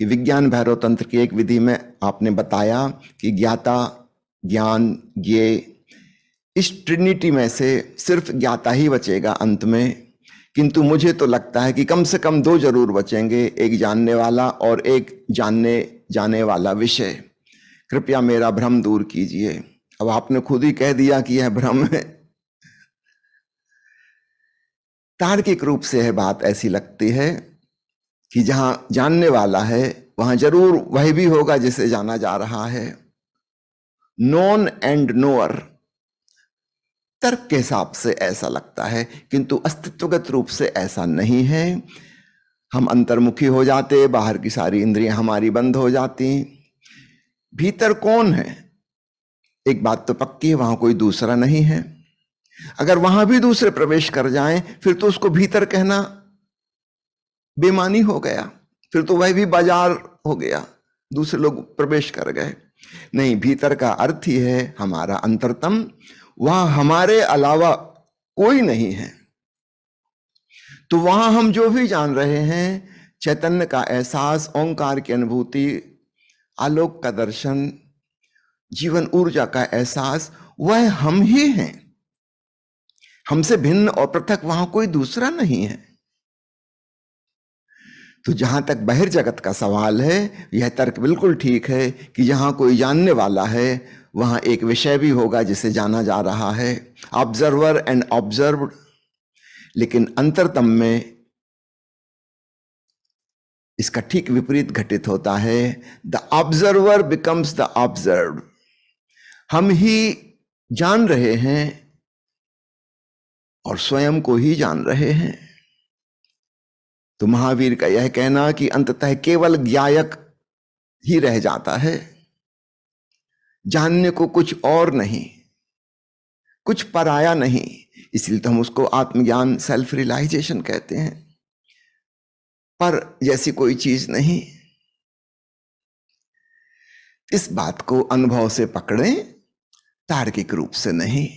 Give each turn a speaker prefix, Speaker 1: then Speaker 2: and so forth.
Speaker 1: कि विज्ञान भैरव तंत्र की एक विधि में आपने बताया कि ज्ञाता ज्ञान ये इस ट्रिनिटी में से सिर्फ ज्ञाता ही बचेगा अंत में किंतु मुझे तो लगता है कि कम से कम दो जरूर बचेंगे एक जानने वाला और एक जानने जाने वाला विषय कृपया मेरा भ्रम दूर कीजिए अब आपने खुद ही कह दिया कि यह भ्रम है तार्किक रूप से यह बात ऐसी लगती है कि जहां जानने वाला है वहां जरूर वह भी होगा जिसे जाना जा रहा है नॉन एंड नोअर तर्क के हिसाब से ऐसा लगता है किंतु अस्तित्वगत रूप से ऐसा नहीं है हम अंतर्मुखी हो जाते बाहर की सारी इंद्रियां हमारी बंद हो जाती भीतर कौन है एक बात तो पक्की है वहां कोई दूसरा नहीं है अगर वहां भी दूसरे प्रवेश कर जाएं फिर तो उसको भीतर कहना बेमानी हो गया फिर तो वह भी बाजार हो गया दूसरे लोग प्रवेश कर गए नहीं भीतर का अर्थ ही है हमारा अंतरतम वहां हमारे अलावा कोई नहीं है तो वहां हम जो भी जान रहे हैं चैतन्य का एहसास ओंकार की अनुभूति आलोक का दर्शन जीवन ऊर्जा का एहसास वह हम ही हैं हमसे भिन्न और पृथक वहां कोई दूसरा नहीं है तो जहां तक बहिर जगत का सवाल है यह तर्क बिल्कुल ठीक है कि जहां कोई जानने वाला है वहां एक विषय भी होगा जिसे जाना जा रहा है ऑब्जर्वर एंड ऑब्जर्व लेकिन अंतरतम में इसका ठीक विपरीत घटित होता है the observer becomes the observe हम ही जान रहे हैं और स्वयं को ही जान रहे हैं तो महावीर का यह कहना कि अंततः केवल ज्ञायक ही रह जाता है जानने को कुछ और नहीं कुछ पराया नहीं इसलिए तो हम उसको आत्मज्ञान सेल्फ रियलाइजेशन कहते हैं पर जैसी कोई चीज नहीं इस बात को अनुभव से पकड़ें तार्किक रूप से नहीं